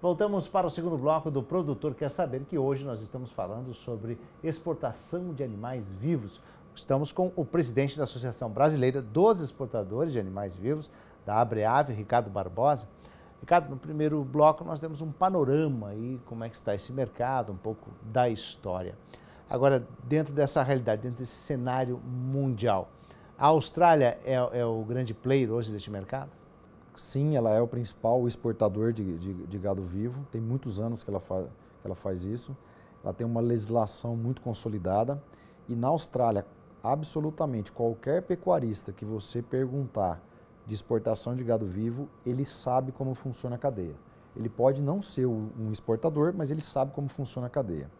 Voltamos para o segundo bloco do Produtor Quer Saber, que hoje nós estamos falando sobre exportação de animais vivos. Estamos com o presidente da Associação Brasileira dos Exportadores de Animais Vivos, da Abreave, Ricardo Barbosa. Ricardo, no primeiro bloco nós temos um panorama aí, como é que está esse mercado, um pouco da história. Agora, dentro dessa realidade, dentro desse cenário mundial, a Austrália é, é o grande player hoje deste mercado? sim, ela é o principal exportador de, de, de gado vivo. Tem muitos anos que ela, fa, que ela faz isso. Ela tem uma legislação muito consolidada. E na Austrália, absolutamente qualquer pecuarista que você perguntar de exportação de gado vivo, ele sabe como funciona a cadeia. Ele pode não ser um exportador, mas ele sabe como funciona a cadeia.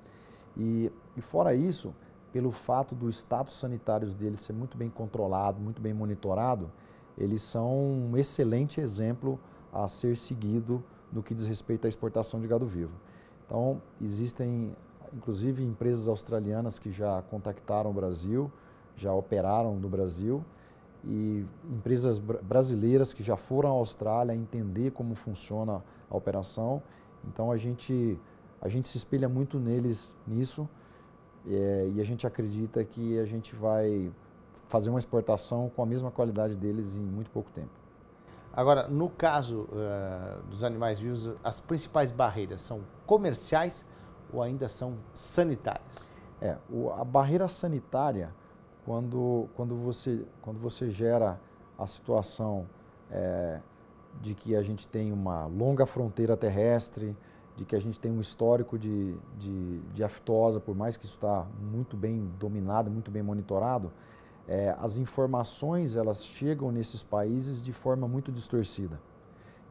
E, e fora isso, pelo fato do status sanitário dele ser muito bem controlado, muito bem monitorado, eles são um excelente exemplo a ser seguido no que diz respeito à exportação de gado vivo. Então, existem inclusive empresas australianas que já contactaram o Brasil, já operaram no Brasil, e empresas br brasileiras que já foram à Austrália entender como funciona a operação. Então, a gente, a gente se espelha muito neles nisso, é, e a gente acredita que a gente vai fazer uma exportação com a mesma qualidade deles em muito pouco tempo. Agora, no caso uh, dos animais vivos, as principais barreiras são comerciais ou ainda são sanitárias? É, o, a barreira sanitária, quando, quando, você, quando você gera a situação é, de que a gente tem uma longa fronteira terrestre, de que a gente tem um histórico de, de, de aftosa, por mais que isso está muito bem dominado, muito bem monitorado, é, as informações elas chegam nesses países de forma muito distorcida.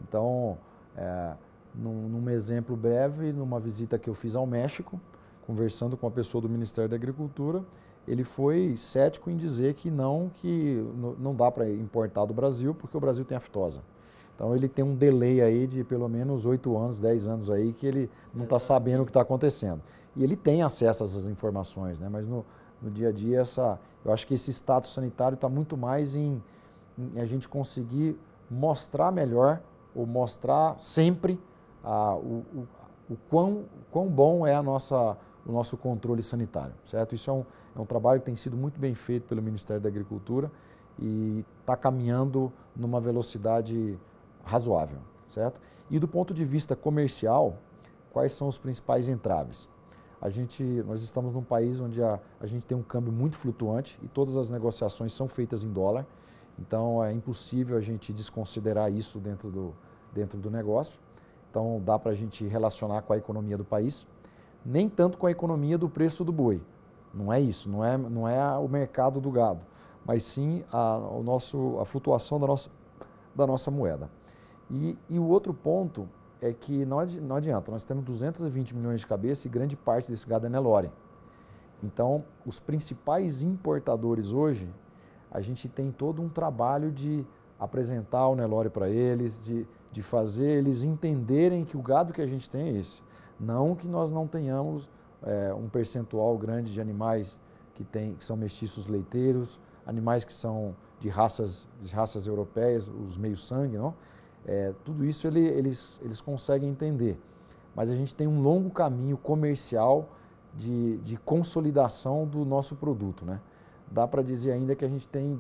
Então, é, num, num, exemplo breve, numa visita que eu fiz ao México, conversando com uma pessoa do Ministério da Agricultura, ele foi cético em dizer que não, que não dá para importar do Brasil porque o Brasil tem aftosa. Então ele tem um delay aí de pelo menos 8 anos, 10 anos aí que ele não está sabendo o que está acontecendo. E ele tem acesso a essas informações, né? mas no, no dia a dia essa, eu acho que esse status sanitário está muito mais em, em, a gente conseguir mostrar melhor ou mostrar sempre a, o, o, o quão, quão bom é a nossa, o nosso controle sanitário, certo? Isso é um, é um trabalho que tem sido muito bem feito pelo Ministério da Agricultura e está caminhando numa velocidade razoável, certo? E do ponto de vista comercial, quais são os principais entraves? A gente, nós estamos num país onde a, a gente tem um câmbio muito flutuante e todas as negociações são feitas em dólar. Então é impossível a gente desconsiderar isso dentro do, dentro do negócio. Então dá para a gente relacionar com a economia do país, nem tanto com a economia do preço do boi. Não é isso, não é, não é o mercado do gado, mas sim a, o nosso, a flutuação da nossa, da nossa moeda. E, e o outro ponto é que não, adi não adianta, nós temos 220 milhões de cabeças e grande parte desse gado é Nelore. Então, os principais importadores hoje, a gente tem todo um trabalho de apresentar o Nelore para eles, de, de fazer eles entenderem que o gado que a gente tem é esse. Não que nós não tenhamos é, um percentual grande de animais que, tem, que são mestiços leiteiros, animais que são de raças, de raças europeias, os meio-sangue, não? É, tudo isso ele, eles, eles conseguem entender. Mas a gente tem um longo caminho comercial de, de consolidação do nosso produto. Né? Dá para dizer ainda que a gente tem,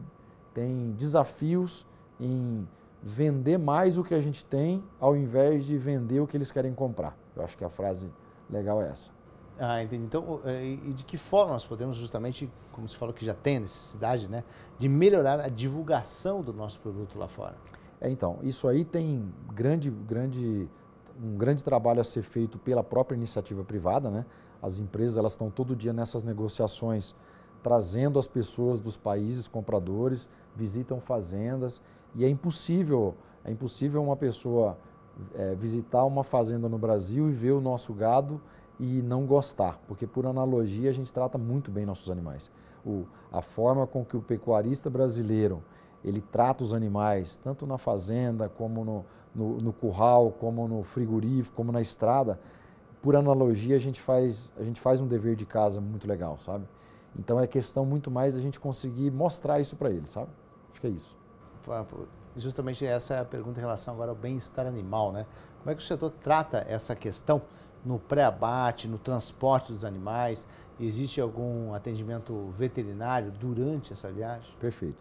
tem desafios em vender mais o que a gente tem ao invés de vender o que eles querem comprar. Eu acho que a frase legal é essa. Ah, entendi. Então, é, e de que forma nós podemos justamente, como se falou que já tem necessidade, né, de melhorar a divulgação do nosso produto lá fora? É, então, isso aí tem grande, grande, um grande trabalho a ser feito pela própria iniciativa privada, né? As empresas elas estão todo dia nessas negociações, trazendo as pessoas dos países compradores, visitam fazendas e é impossível, é impossível uma pessoa é, visitar uma fazenda no Brasil e ver o nosso gado e não gostar, porque por analogia a gente trata muito bem nossos animais. O, a forma com que o pecuarista brasileiro ele trata os animais, tanto na fazenda, como no, no, no curral, como no frigorífico, como na estrada. Por analogia, a gente, faz, a gente faz um dever de casa muito legal, sabe? Então é questão muito mais da gente conseguir mostrar isso para ele, sabe? Acho que é isso. Justamente essa é a pergunta em relação agora ao bem-estar animal, né? Como é que o setor trata essa questão no pré-abate, no transporte dos animais? Existe algum atendimento veterinário durante essa viagem? Perfeito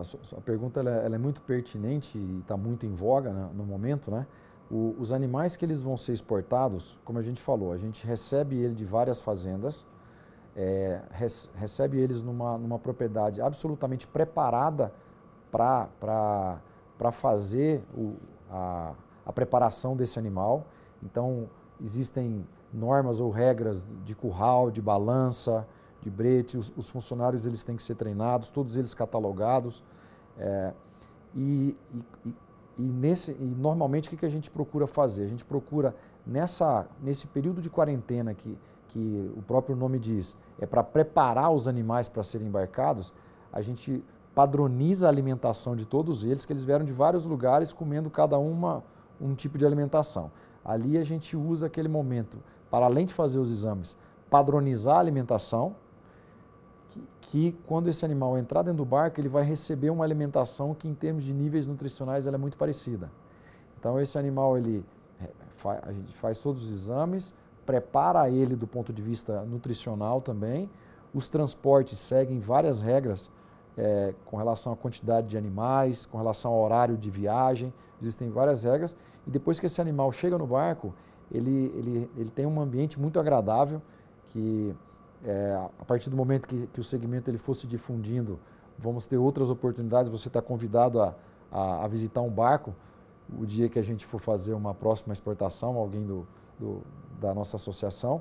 a sua, sua pergunta ela, é, ela é muito pertinente e está muito em voga né, no momento, né? O, os animais que eles vão ser exportados, como a gente falou, a gente recebe ele de várias fazendas, é, res, recebe eles numa, numa propriedade absolutamente preparada para fazer o, a, a preparação desse animal. Então, existem normas ou regras de curral, de balança, de brete, os, os, funcionários eles têm que ser treinados, todos eles catalogados. É, e, e, e, nesse, e normalmente o que, que a gente procura fazer? A gente procura, nessa, nesse período de quarentena que, que o próprio nome diz, é para preparar os animais para serem embarcados, a gente padroniza a alimentação de todos eles, que eles vieram de vários lugares comendo cada uma um tipo de alimentação. Ali a gente usa aquele momento, para além de fazer os exames, padronizar a alimentação, que, quando esse animal entrar dentro do barco, ele vai receber uma alimentação que, em termos de níveis nutricionais, ela é muito parecida. Então, esse animal, ele, eh, a gente faz todos os exames, prepara ele do ponto de vista nutricional também. Os transportes seguem várias regras é, com relação à quantidade de animais, com relação ao horário de viagem, existem várias regras. E depois que esse animal chega no barco, ele, ele, ele tem um ambiente muito agradável que é, a partir do momento que, que o segmento ele fosse difundindo, vamos ter outras oportunidades. Você está convidado a, a, a, visitar um barco. O dia que a gente for fazer uma próxima exportação, alguém do, do da nossa associação,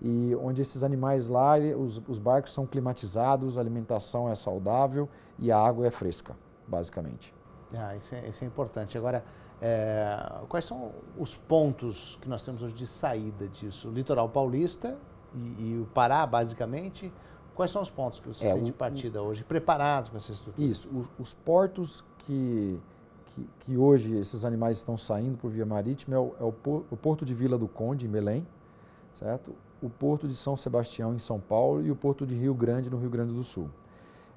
e onde esses animais lá, os, os barcos são climatizados, a alimentação é saudável e a água é fresca, basicamente. Ah, isso, é, isso é importante. Agora, é, quais são os pontos que nós temos hoje de saída disso? O litoral paulista e, o Pará, basicamente, Quais são os pontos que vocês é, têm de partida o, hoje, preparados com essa estrutura? Isso, os, os portos que, que, que, hoje esses animais estão saindo por via marítima é, o, é o, o, Porto de Vila do Conde, em Belém, certo? o Porto de São Sebastião, em São Paulo, e o Porto de Rio Grande, no Rio Grande do Sul.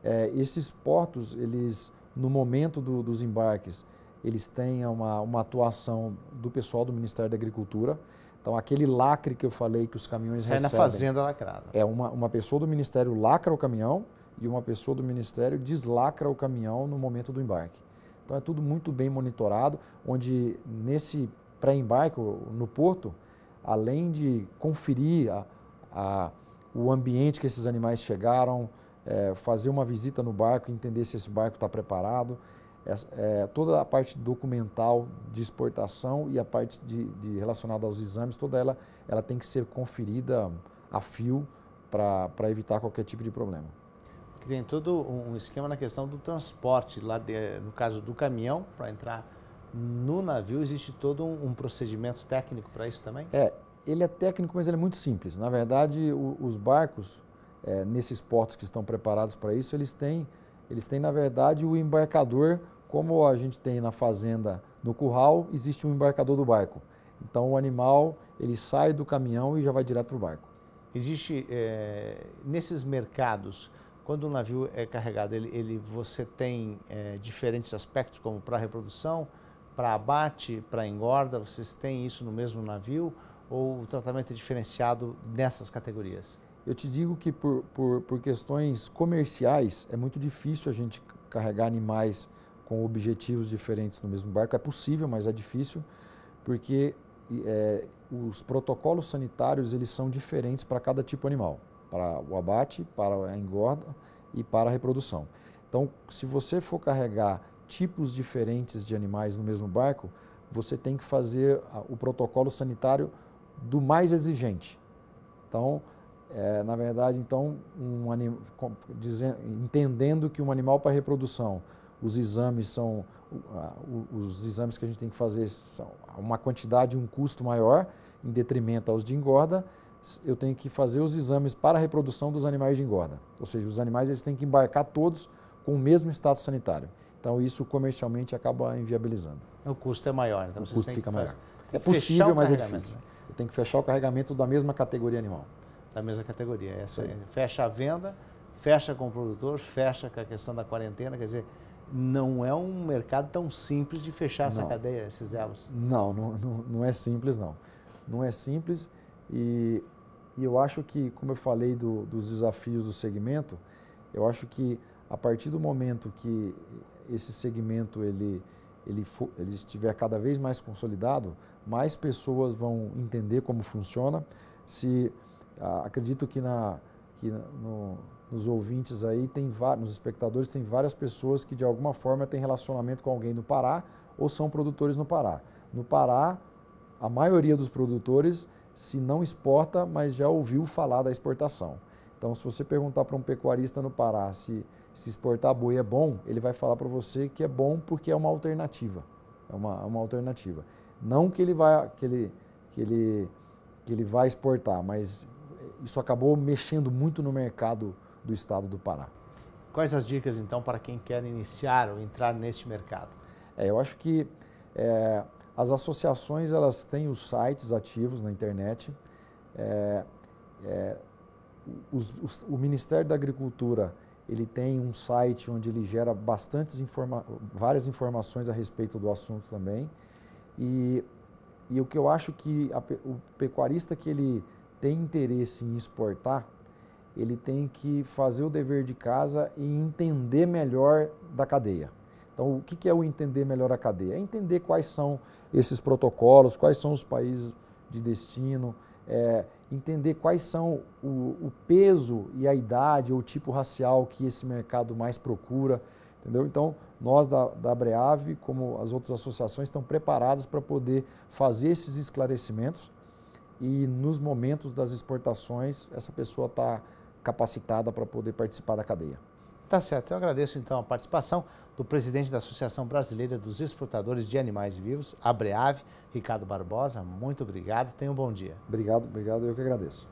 É, esses portos, eles, no momento do, dos embarques, eles têm uma, uma atuação do pessoal do Ministério da Agricultura, então, aquele lacre que eu falei que os caminhões Sai recebem... Sai na fazenda lacrada. É, uma, uma pessoa do Ministério lacra o caminhão e uma pessoa do Ministério deslacra o caminhão no momento do embarque. Então, é tudo muito bem monitorado, onde nesse pré-embarque, no porto, além de conferir a, a, o ambiente que esses animais chegaram, é, fazer uma visita no barco, entender se esse barco está preparado, é, toda a parte documental de exportação e a parte de, de relacionada aos exames, toda ela, ela tem que ser conferida a fio para evitar qualquer tipo de problema. Porque tem todo um esquema na questão do transporte, lá de, no caso do caminhão, para entrar no navio, existe todo um, um procedimento técnico para isso também? É, ele é técnico, mas ele é muito simples. Na verdade, o, os barcos, é, nesses portos que estão preparados para isso, eles têm eles têm, na verdade, o embarcador, como a gente tem na fazenda no curral, existe um embarcador do barco. Então o animal ele sai do caminhão e já vai direto para o barco. Existe é, nesses mercados, quando o navio é carregado, ele, ele você tem é, diferentes aspectos, como para reprodução, para abate, para engorda, vocês têm isso no mesmo navio ou o tratamento é diferenciado nessas categorias? Eu te digo que por, por, por questões comerciais é muito difícil a gente carregar animais com objetivos diferentes no mesmo barco. É possível, mas é difícil, porque é, os protocolos sanitários eles são diferentes para cada tipo animal, para o abate, para a engorda e para a reprodução. Então, se você for carregar tipos diferentes de animais no mesmo barco, você tem que fazer o protocolo sanitário do mais exigente. Então, é, na verdade, então, um anim... entendendo que um animal para reprodução, os exames são os exames que a gente tem que fazer são uma quantidade e um custo maior em detrimento aos de engorda. Eu tenho que fazer os exames para a reprodução dos animais de engorda, ou seja, os animais eles têm que embarcar todos com o mesmo status sanitário. Então isso comercialmente acaba inviabilizando. O custo é maior, então o custo fica maior. Fazer... É possível, mas é difícil. Né? Eu tenho que fechar o carregamento da mesma categoria animal da mesma categoria. Essa, é fecha a venda, fecha com o produtor, fecha com a questão da quarentena, quer dizer, não é um mercado tão simples de fechar essa não. cadeia, esses elos. Não, não, não, é simples não. Não é simples e, e eu acho que, como eu falei do, dos desafios do segmento, eu acho que a partir do momento que esse segmento ele, ele, for, ele estiver cada vez mais consolidado, mais pessoas vão entender como funciona. Se acredito que, na, que no, nos ouvintes aí, tem nos espectadores, tem várias pessoas que de alguma forma têm relacionamento com alguém no Pará ou são produtores no Pará. No Pará, a maioria dos produtores, se não exporta, mas já ouviu falar da exportação. Então, se você perguntar para um pecuarista no Pará se, se exportar boi é bom, ele vai falar para você que é bom porque é uma alternativa. É uma, é uma alternativa. Não que ele vai, que ele, que ele, que ele vai exportar, mas isso acabou mexendo muito no mercado do estado do Pará. Quais as dicas então para quem quer iniciar ou entrar neste mercado? É, eu acho que é, as associações elas têm os sites ativos na internet. É, é os, os, o Ministério da Agricultura ele tem um site onde ele gera bastantes informa várias informações a respeito do assunto também. E, e o que eu acho que a, o pecuarista que ele tem interesse em exportar, ele tem que fazer o dever de casa e entender melhor da cadeia. Então, o que é o entender melhor a cadeia? É entender quais são esses protocolos, quais são os países de destino, é, entender quais são o, o, peso e a idade ou o tipo racial que esse mercado mais procura, entendeu? Então, nós da, da Breave, como as outras associações, estão preparados para poder fazer esses esclarecimentos e nos momentos das exportações essa pessoa está capacitada para poder participar da cadeia. Tá certo. Eu agradeço então a participação do presidente da Associação Brasileira dos Exportadores de Animais Vivos, Abreave, Ricardo Barbosa. Muito obrigado. Tenha um bom dia. Obrigado, obrigado. Eu que agradeço.